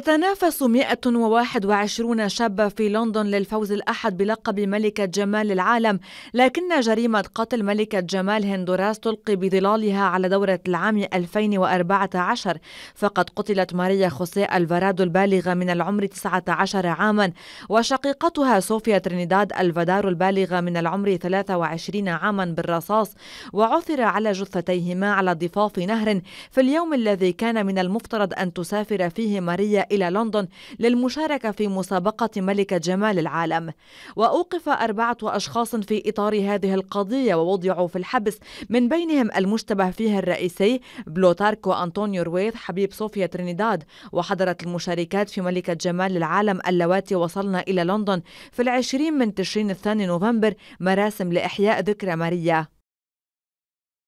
تتنافس 121 شابة في لندن للفوز الأحد بلقب ملكة جمال العالم لكن جريمة قتل ملكة جمال هندوراس تلقي بظلالها على دورة العام 2014 فقد قتلت ماريا خوسيه الفارادو البالغة من العمر 19 عاما وشقيقتها صوفيا ترينيداد الفادارو البالغة من العمر 23 عاما بالرصاص وعثر على جثتيهما على ضفاف نهر في اليوم الذي كان من المفترض أن تسافر فيه ماريا إلى لندن للمشاركة في مسابقة ملكة جمال العالم وأوقف أربعة أشخاص في إطار هذه القضية ووضعوا في الحبس من بينهم المشتبه فيها الرئيسي بلوتاركو أنطونيو رويث حبيب صوفيا ترينيداد وحضرت المشاركات في ملكة جمال العالم اللواتي وصلنا إلى لندن في العشرين من تشرين الثاني نوفمبر مراسم لإحياء ذكرى ماريا